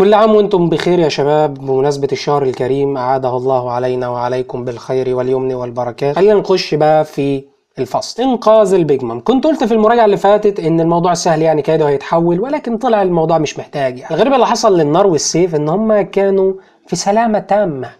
كل عام وانتم بخير يا شباب بمناسبة الشهر الكريم أعاده الله علينا وعليكم بالخير واليمن والبركات خلينا نخش بقى في الفصل انقاذ البيج مام كنت قلت في المراجعه اللي فاتت ان الموضوع سهل يعني كايدو هيتحول ولكن طلع الموضوع مش محتاج يعني الغريب اللي حصل للنار والسيف ان هما كانوا في سلامه تامه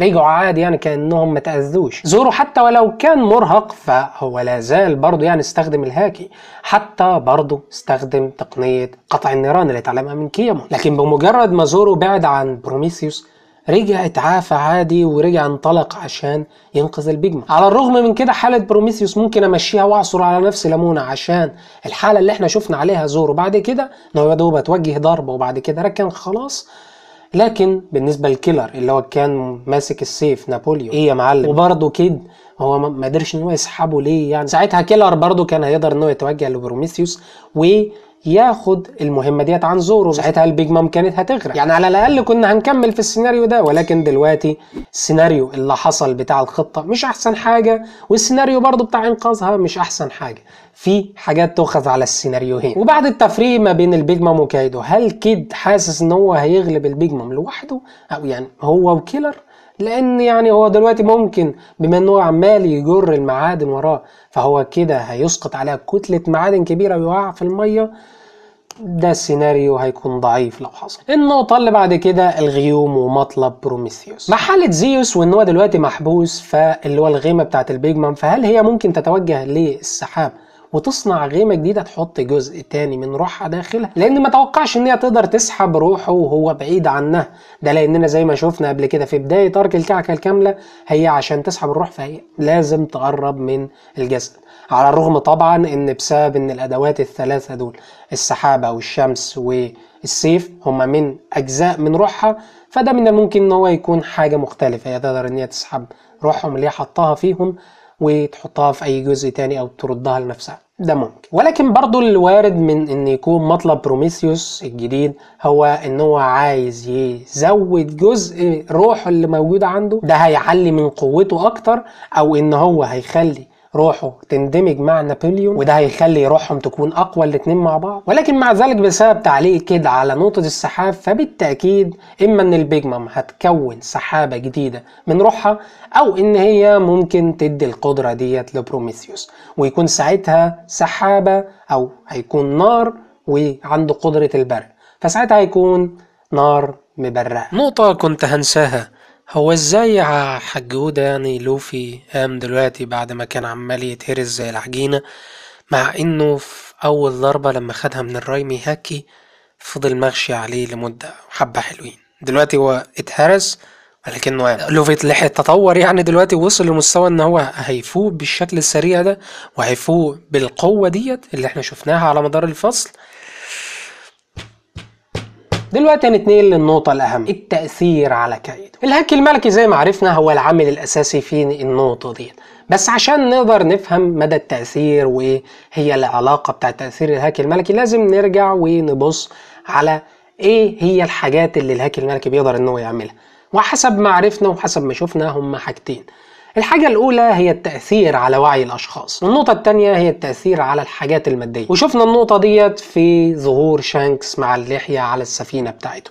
رجعوا عادي يعني كانهم ما تاذوش زورو حتى ولو كان مرهق فهو لا زال برضه يعني استخدم الهاكي حتى برضه استخدم تقنيه قطع النيران اللي اتعلمها من كيمو لكن بمجرد ما زورو بعد عن بروميثيوس رجع اتعافى عادي ورجع انطلق عشان ينقذ البيجما على الرغم من كده حالة بروميثيوس ممكن امشيها واعصر على نفسي لمونة عشان الحالة اللي احنا شفنا عليها زورو بعد كده ان هو يا دوب اتوجه ضربة وبعد كده ركن خلاص لكن بالنسبه للكيلر اللي هو كان ماسك السيف نابوليون ايه يا معلم وبرضه كيد هو ما قدرش ان هو يسحبه ليه يعني ساعتها كيلر برضه كان هيقدر ان هو يتوجه لبروميثيوس و ياخد المهمه ديت عن زورو ساعتها البيج مام كانت هتغرق يعني على الاقل كنا هنكمل في السيناريو ده ولكن دلوقتي السيناريو اللي حصل بتاع الخطه مش احسن حاجه والسيناريو برضو بتاع انقاذها مش احسن حاجه في حاجات تؤخذ على السيناريوهين وبعد التفريق ما بين البيج مام وكايدو هل كيد حاسس ان هو هيغلب البيج مام لوحده او يعني هو وكيلر لان يعني هو دلوقتي ممكن بما ان هو عمال يجر المعادن وراه فهو كده هيسقط عليها كتله معادن كبيره ويقع في الميه ده السيناريو هيكون ضعيف لو حصل النقطة اللي بعد كده الغيوم ومطلب بروميثيوس محالة زيوس وان هو دلوقتي محبوس فاللي هو الغيمة بتاعت البيج مام فهل هي ممكن تتوجه للسحاب وتصنع غيمه جديده تحط جزء تاني من روحها داخلها لان ما توقعش ان هي تقدر تسحب روحه وهو بعيد عنها ده لاننا زي ما شفنا قبل كده في بدايه ارك الكعكه الكامله هي عشان تسحب الروح فهي لازم تقرب من الجسد على الرغم طبعا ان بسبب ان الادوات الثلاثه دول السحابه والشمس والسيف هما من اجزاء من روحها فده من الممكن ان هو يكون حاجه مختلفه هي تقدر ان هي تسحب روحهم اللي هي فيهم وتحطها في اي جزء تاني او تردها لنفسها ده ممكن ولكن برضو الوارد من ان يكون مطلب بروميثيوس الجديد هو ان هو عايز يزود جزء روحه اللي موجود عنده ده هيعلي من قوته اكتر او ان هو هيخلي روحه تندمج مع نابليون وده هيخلي روحهم تكون اقوى الاتنين مع بعض ولكن مع ذلك بسبب تعليق كده على نقطة السحاب فبالتأكيد اما ان البيجمام هتكون سحابة جديدة من روحها او ان هي ممكن تدي القدرة ديت لبروميثيوس ويكون ساعتها سحابة او هيكون نار وعنده قدرة البرق فساعتها هيكون نار مبرقة نقطة كنت هنساها هو ازاي يا حاج هودة يعني لوفي قام دلوقتي بعد ما كان عمال يتهرس زي العجينة مع انه في اول ضربة لما خدها من الرايمي هاكي فضل مغشي عليه لمدة حبة حلوين دلوقتي هو اتهرس ولكنه قام لوفي لحق تطور يعني دلوقتي وصل لمستوى ان هو هيفوق بالشكل السريع ده وهيفوق بالقوة ديت اللي احنا شفناها على مدار الفصل دلوقتي هنتنقل للنقطة الأهم التأثير على كايدو الهاك الملكي زي ما عرفنا هو العامل الأساسي في النقطة دي بس عشان نقدر نفهم مدى التأثير وهي العلاقة بتاع تأثير الهاك الملكي لازم نرجع ونبص على ايه هي الحاجات اللي الهاك الملكي بيقدر ان هو يعملها وحسب ما عرفنا وحسب ما شفنا هما حاجتين الحاجة الأولى هي التأثير على وعي الأشخاص والنقطة الثانية هي التأثير على الحاجات المادية وشفنا النقطة ديت في ظهور شانكس مع اللحية على السفينة بتاعته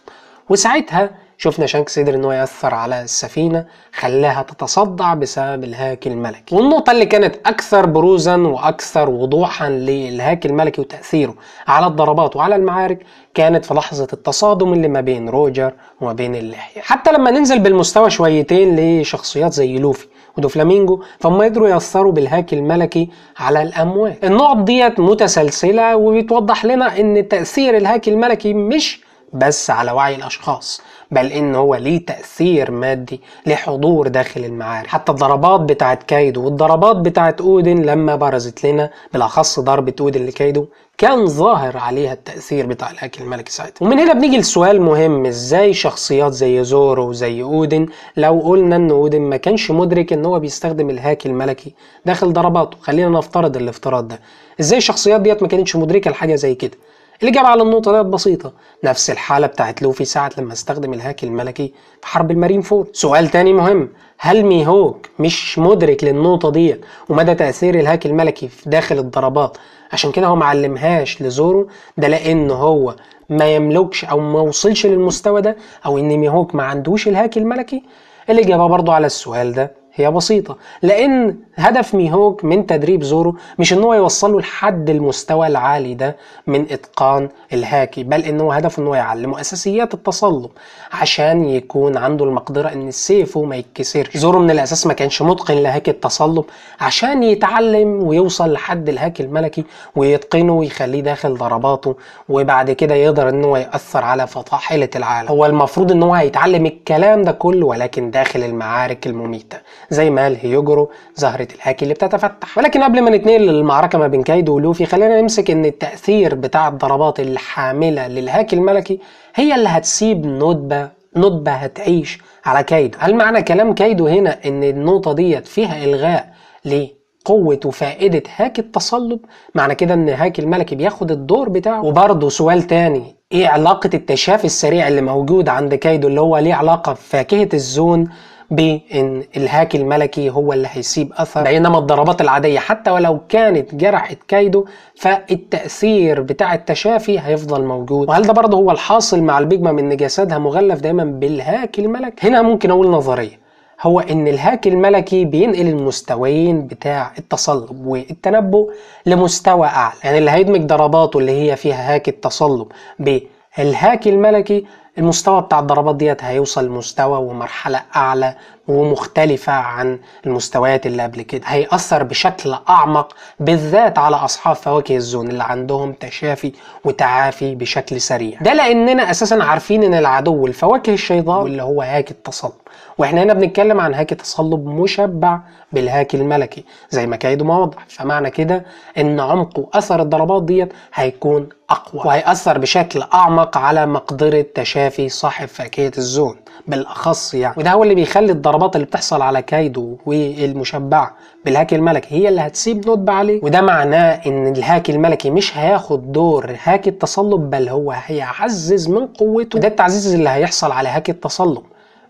وساعتها شفنا شانكس قدر ان هو ياثر على السفينه خلاها تتصدع بسبب الهاك الملكي والنقطه اللي كانت اكثر بروزا واكثر وضوحا للهاك الملكي وتاثيره على الضربات وعلى المعارك كانت في لحظه التصادم اللي ما بين روجر وما بين اللحيه حتى لما ننزل بالمستوى شويتين لشخصيات زي لوفي ودوفلامينجو فهم قدروا يأثروا بالهاك الملكي على الاموال النقط ديت متسلسلة وبتوضح لنا إن تأثير الهاك الملكي مش بس على وعي الأشخاص بل إن هو ليه تأثير مادي لحضور داخل المعارك حتى الضربات بتاعت كايدو والضربات بتاعت أودن لما برزت لنا بالأخص ضربة أودن لكايدو كان ظاهر عليها التأثير بتاع الأكل الملكي ساعتها ومن هنا بنيجي لسؤال مهم إزاي شخصيات زي زورو وزي أودن لو قلنا إن أودن ما كانش مدرك إن هو بيستخدم الهاك الملكي داخل ضرباته خلينا نفترض الافتراض ده إزاي الشخصيات ديت ما كانتش مدركة لحاجة زي كده الإجابة على النقطة ديت بسيطة نفس الحالة بتاعت لوفي ساعة لما استخدم الهاك الملكي في حرب المارين فور سؤال تاني مهم هل ميهوك مش مدرك للنقطة ديت ومدى تأثير الهاك الملكي في داخل الضربات عشان كده هو معلمهاش لزورو ده لأن هو ما يملكش أو ما وصلش للمستوى ده أو إن ميهوك ما عندوش الهاك الملكي الإجابة برضو على السؤال ده هي بسيطة لأن هدف ميهوك من تدريب زورو مش إن هو يوصله لحد المستوى العالي ده من إتقان الهاكي بل إن هو هدفه إن هو يعلمه أساسيات التصلب عشان يكون عنده المقدرة إن سيفه ما يتكسرش زورو من الأساس ما كانش متقن لهاكي التصلب عشان يتعلم ويوصل لحد الهاكي الملكي ويتقنه ويخليه داخل ضرباته وبعد كده يقدر إن هو يأثر على فطاحلة العالم هو المفروض إن هو هيتعلم الكلام ده كله ولكن داخل المعارك المميتة زي ما قال هيوجرو زهرة الهاكي اللي بتتفتح ولكن قبل ما نتنقل للمعركة ما بين كايدو ولوفي خلينا نمسك ان التأثير بتاع الضربات الحاملة للهاكي الملكي هي اللي هتسيب ندبة ندبة هتعيش على كايدو هل معنى كلام كايدو هنا ان النقطة ديت فيها إلغاء ليه؟ قوة وفائدة هاك التصلب معنى كده ان هاك الملكي بياخد الدور بتاعه وبرضه سؤال تاني ايه علاقة التشافي السريع اللي موجود عند كايدو اللي هو ليه علاقة بفاكهة الزون بان الهاك الملكي هو اللي هيسيب اثر بينما الضربات العاديه حتى ولو كانت جرحت كايدو فالتاثير بتاع التشافي هيفضل موجود وهل ده برضه هو الحاصل مع البيجما من ان جسدها مغلف دايما بالهاك الملكي هنا ممكن اقول نظريه هو ان الهاك الملكي بينقل المستويين بتاع التصلب والتنبؤ لمستوى اعلى يعني اللي هيدمج ضرباته اللي هي فيها هاك التصلب بالهاك الملكي المستوى بتاع الضربات ديت هيوصل لمستوى ومرحلة أعلى ومختلفة عن المستويات اللي قبل كده هيأثر بشكل أعمق بالذات على أصحاب فواكه الزون اللي عندهم تشافي وتعافي بشكل سريع ده لأننا أساسا عارفين إن العدو الفواكه الشيطان واللي هو هاك التصلب واحنا هنا بنتكلم عن هاك تصلب مشبع بالهاك الملكي زي ما كايده ما وضح فمعنى كده ان عمق واثر الضربات ديت هيكون اقوى وهيأثر بشكل اعمق على مقدره تشافي صاحب فاكهه الزون بالاخص يعني وده هو اللي بيخلي الضربات الضربات اللي بتحصل على كايدو والمشبعه بالهاك الملكي هي اللي هتسيب نوت عليه وده معناه ان الهاك الملكي مش هياخد دور هاك التصلب بل هو هيعزز من قوته ده التعزيز اللي هيحصل على هاك التصلب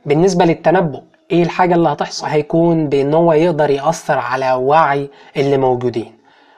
بالنسبه للتنبؤ ايه الحاجه اللي هتحصل هيكون بان هو يقدر ياثر على وعي اللي موجودين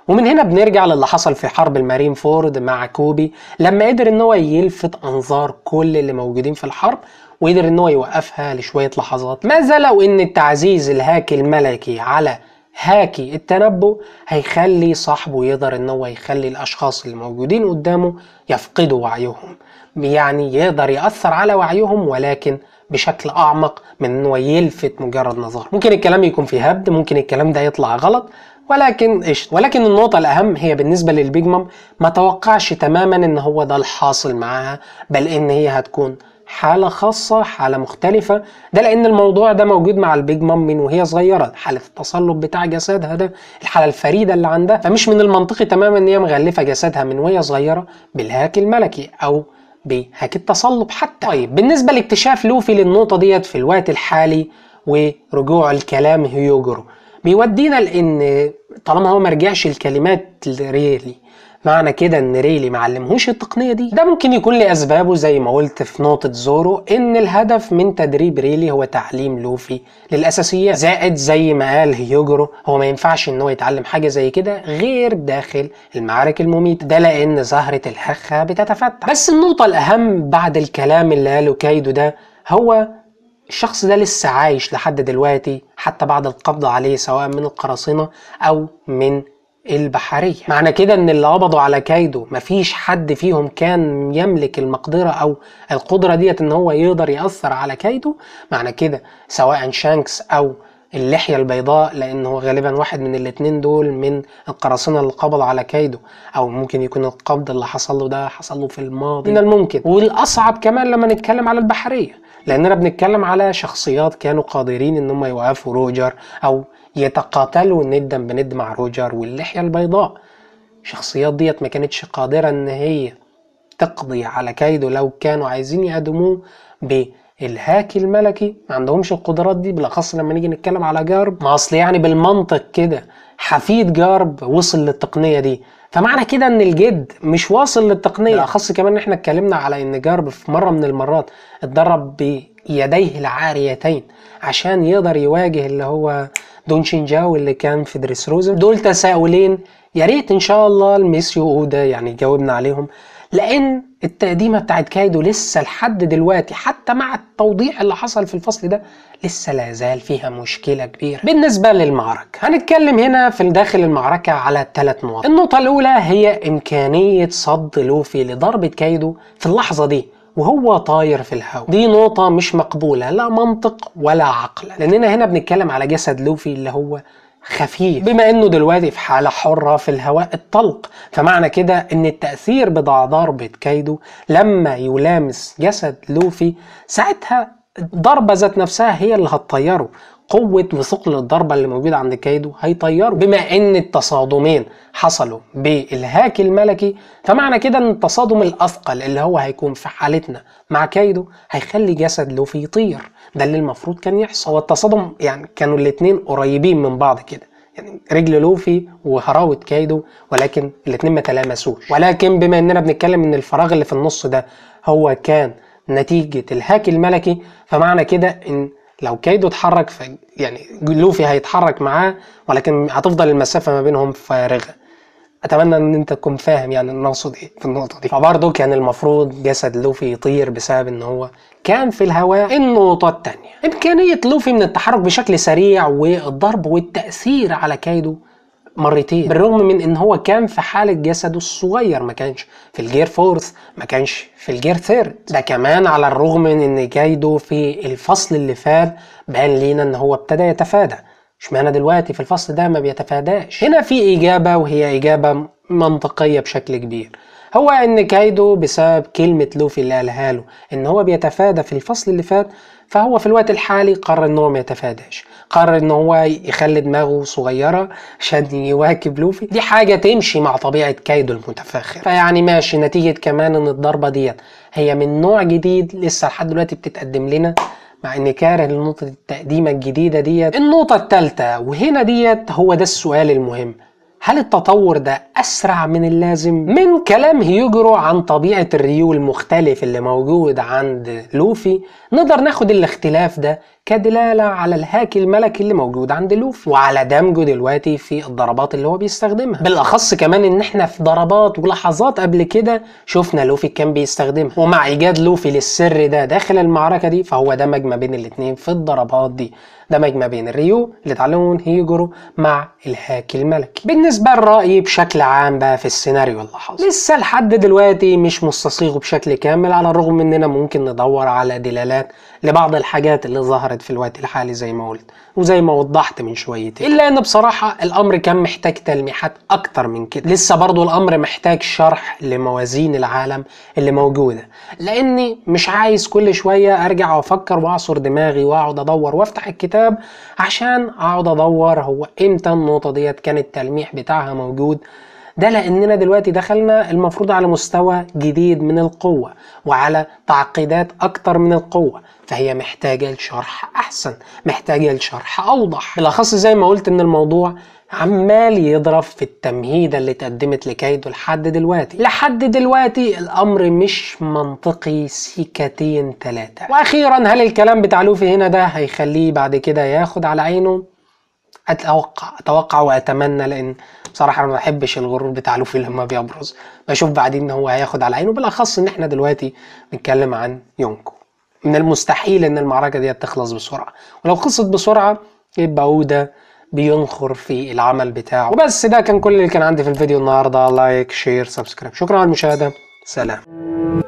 ومن هنا بنرجع للي حصل في حرب المارين فورد مع كوبي لما قدر ان هو يلفت انظار كل اللي موجودين في الحرب وقدر ان هو يوقفها لشويه لحظات ماذا لو ان التعزيز الهاكي الملكي على هاكي التنبؤ هيخلي صاحبه يقدر ان هو يخلي الاشخاص اللي موجودين قدامه يفقدوا وعيهم يعني يقدر ياثر على وعيهم ولكن بشكل اعمق من ان هو يلفت مجرد نظر ممكن الكلام يكون فيه هبد ممكن الكلام ده يطلع غلط ولكن قشط ولكن النقطة الأهم هي بالنسبة للبيج مام ما توقعش تماما إن هو ده الحاصل معاها بل إن هي هتكون حالة خاصة حالة مختلفة ده لأن الموضوع ده موجود مع البيج مام من وهي صغيرة حالة التصلب بتاع جسدها ده الحالة الفريدة اللي عندها فمش من المنطقي تماما إن هي مغلفة جسدها من وهي صغيرة بالهاك الملكي أو بهاك التصلب حتى طيب بالنسبة لاكتشاف لوفي للنقطة ديت في الوقت الحالي ورجوع الكلام هيوجرو بيودينا لان طالما هو ما رجعش الكلمات ريلي معنى كده ان ريلي معلمهوش التقنيه دي ده ممكن يكون لاسبابه زي ما قلت في نقطه زورو ان الهدف من تدريب ريلي هو تعليم لوفي للاساسيات زائد زي ما قال هيوجرو هو ما ينفعش ان هو يتعلم حاجه زي كده غير داخل المعارك المميته ده لان زهره الحخه بتتفتح بس النقطه الاهم بعد الكلام اللي قاله كايدو ده هو الشخص ده لسه عايش لحد دلوقتي حتى بعد القبض عليه سواء من القراصنه او من البحرية معنى كده ان اللي قبضوا على كايدو مفيش حد فيهم كان يملك المقدرة او القدرة ديت ان هو يقدر يأثر على كايدو معنى كده سواء شانكس او اللحية البيضاء لان هو غالبا واحد من الاتنين دول من القراصنة اللي قبضوا على كايدو او ممكن يكون القبض اللي حصل له ده حصل له في الماضي من الممكن والاصعب كمان لما نتكلم على البحرية لاننا بنتكلم على شخصيات كانوا قادرين ان هم يوقفوا روجر او يتقاتلوا ندا بند مع روجر واللحية البيضاء الشخصيات ديت ما كانتش قادرة ان هي تقضي على كايدو لو كانوا عايزين يهدموه بالهاك الملكي ما عندهمش القدرات دي بالاخص لما نيجي نتكلم على جارب ما اصل يعني بالمنطق كده حفيد جارب وصل للتقنية دي فمعنى كده ان الجد مش واصل للتقنية بالاخص كمان احنا اتكلمنا على ان جارب في مرة من المرات اتدرب ب يديه العاريتين عشان يقدر يواجه اللي هو دون شينجاو اللي كان في دريس روزن دول تساؤلين يا ريت ان شاء الله الميسيو اودا يعني جاوبنا عليهم لان التقديمه بتاعت كايدو لسه لحد دلوقتي حتى مع التوضيح اللي حصل في الفصل ده لسه لا زال فيها مشكله كبيره بالنسبه للمعركه هنتكلم هنا في داخل المعركه على ثلاث نقط النقطه الاولى هي امكانيه صد لوفي لضربه كايدو في اللحظه دي وهو طاير في الهواء دي نقطه مش مقبوله لا منطق ولا عقل لاننا هنا بنتكلم على جسد لوفي اللي هو خفيف بما انه دلوقتي في حاله حره في الهواء الطلق فمعنى كده ان التاثير بضع ضربه كايدو لما يلامس جسد لوفي ساعتها الضربه ذات نفسها هي اللي هتطيره قوه وثقل الضربه اللي موجوده عند كايدو هيطيره بما ان التصادمين حصلوا بالهاك الملكي فمعنى كده ان التصادم الاثقل اللي هو هيكون في حالتنا مع كايدو هيخلي جسد لوفي يطير ده اللي المفروض كان يحصل هو التصادم يعني كانوا الاثنين قريبين من بعض كده يعني رجل لوفي وهراوة كايدو ولكن الاثنين ما تلامسوش ولكن بما اننا بنتكلم ان الفراغ اللي في النص ده هو كان نتيجة الهاك الملكي فمعنى كده ان لو كايدو اتحرك ف يعني لوفي هيتحرك معاه ولكن هتفضل المسافه ما بينهم فارغه اتمنى ان انت تكون فاهم يعني انا اقصد ايه في النقطه دي فبرضه كان المفروض جسد لوفي يطير بسبب ان هو كان في الهواء النقطه الثانيه امكانيه لوفي من التحرك بشكل سريع والضرب والتاثير على كايدو مرتين بالرغم من ان هو كان في حاله جسده الصغير ما كانش في الجير فورث ما كانش في الجير ثيرد ده كمان على الرغم من ان جايدو في الفصل اللي فات بان لينا ان هو ابتدى يتفادى اشمعنى دلوقتي في الفصل ده ما بيتفاداش هنا في اجابه وهي اجابه منطقيه بشكل كبير هو ان كايدو بسبب كلمة لوفي اللي قالها له ان هو بيتفادى في الفصل اللي فات فهو في الوقت الحالي قرر ان هو ما يتفاداش قرر ان هو يخلي دماغه صغيره عشان يواكب لوفي دي حاجه تمشي مع طبيعه كايدو المتفاخر فيعني ماشي نتيجه كمان ان الضربه ديت هي من نوع جديد لسه لحد دلوقتي بتتقدم لنا مع اني كاره لنقطه التقديمه الجديده ديت النقطه الثالثه وهنا ديت هو ده السؤال المهم هل التطور ده أسرع من اللازم؟ من كلام هيوجرو عن طبيعة الريو المختلف اللي موجود عند لوفي نقدر ناخد الاختلاف ده كدلالة على الهاك الملكي اللي موجود عند لوفي وعلى دمجه دلوقتي في الضربات اللي هو بيستخدمها بالأخص كمان إن إحنا في ضربات ولحظات قبل كده شفنا لوفي كان بيستخدمها ومع إيجاد لوفي للسر ده داخل المعركة دي فهو دمج ما بين الاتنين في الضربات دي دمج ما بين الريو اللي اتعلمه من هيجرو مع الهاك الملكي بالنسبة لرأيي بشكل عام بقى في السيناريو اللي حصل لسه لحد دلوقتي مش مستصيغه بشكل كامل على الرغم إننا ممكن ندور على دلالات لبعض الحاجات اللي ظهرت بتساعد في الوقت الحالي زي ما قلت وزي ما وضحت من شويتين الا ان بصراحه الامر كان محتاج تلميحات اكتر من كده لسه برضه الامر محتاج شرح لموازين العالم اللي موجوده لاني مش عايز كل شويه ارجع وافكر واعصر دماغي واقعد ادور وافتح الكتاب عشان اقعد ادور هو امتى النقطه ديت كان التلميح بتاعها موجود ده لأننا دلوقتي دخلنا المفروض على مستوى جديد من القوة وعلى تعقيدات أكتر من القوة فهي محتاجة لشرح أحسن محتاجة لشرح أوضح بالأخص زي ما قلت إن الموضوع عمال يضرب في التمهيدة اللي اتقدمت لكيده لحد دلوقتي لحد دلوقتي الأمر مش منطقي سيكتين ثلاثة وأخيرا هل الكلام بتاع لوفي هنا ده هيخليه بعد كده ياخد على عينه؟ أتوقع أتوقع وأتمنى لأن بصراحه انا ما بحبش الغرور بتاع لوفي لما بيبرز بشوف بعدين ان هو هياخد على عينه بالاخص ان احنا دلوقتي بنتكلم عن يونكو من المستحيل ان المعركه دي تخلص بسرعه ولو خلصت بسرعه يبقى اودا بينخر في العمل بتاعه وبس ده كان كل اللي كان عندي في الفيديو النهارده لايك شير سبسكرايب شكرا على المشاهده سلام